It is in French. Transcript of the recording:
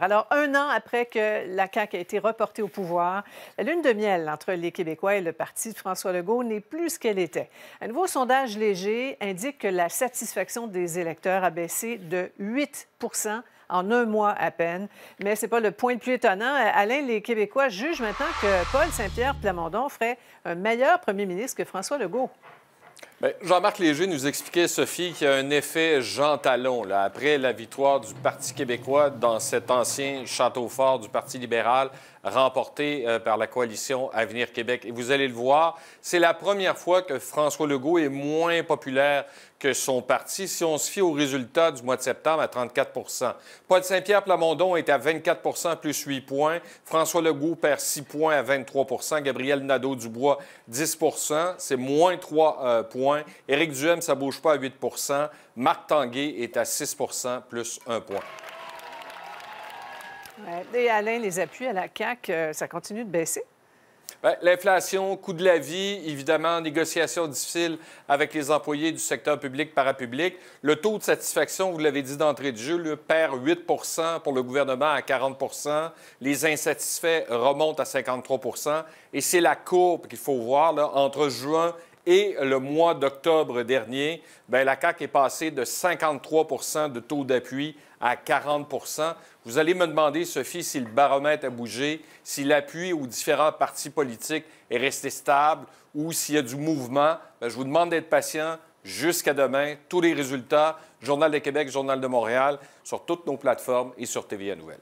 Alors, un an après que la CAQ a été reportée au pouvoir, la lune de miel entre les Québécois et le parti de François Legault n'est plus ce qu'elle était. Un nouveau sondage léger indique que la satisfaction des électeurs a baissé de 8 en un mois à peine. Mais ce n'est pas le point le plus étonnant. Alain, les Québécois jugent maintenant que Paul Saint-Pierre Plamondon ferait un meilleur premier ministre que François Legault. Ben, Jean-Marc Léger nous expliquait, Sophie, qu'il y a un effet Jean Talon après la victoire du Parti québécois dans cet ancien château fort du Parti libéral remporté euh, par la coalition Avenir Québec. Et vous allez le voir, c'est la première fois que François Legault est moins populaire que son parti si on se fie aux résultats du mois de septembre à 34 Paul Saint-Pierre Plamondon est à 24 plus 8 points. François Legault perd 6 points à 23 Gabriel Nadeau-Dubois, 10 C'est moins 3 euh, points. Eric Éric Duhem, ça ne bouge pas à 8 Marc Tanguay est à 6 plus 1 point. Et Alain, les appuis à la CAQ, euh, ça continue de baisser? Ben, l'inflation, coût de la vie, évidemment, négociations difficiles avec les employés du secteur public, parapublic. Le taux de satisfaction, vous l'avez dit d'entrée de jeu, le perd 8 pour le gouvernement à 40 Les insatisfaits remontent à 53 Et c'est la courbe qu'il faut voir là, entre juin et le mois d'octobre dernier, ben, la CAQ est passée de 53 de taux d'appui à 40 Vous allez me demander, Sophie, si le baromètre a bougé, si l'appui aux différents partis politiques est resté stable ou s'il y a du mouvement. Ben, je vous demande d'être patient jusqu'à demain. Tous les résultats, Journal de Québec, Journal de Montréal, sur toutes nos plateformes et sur TVA Nouvelle.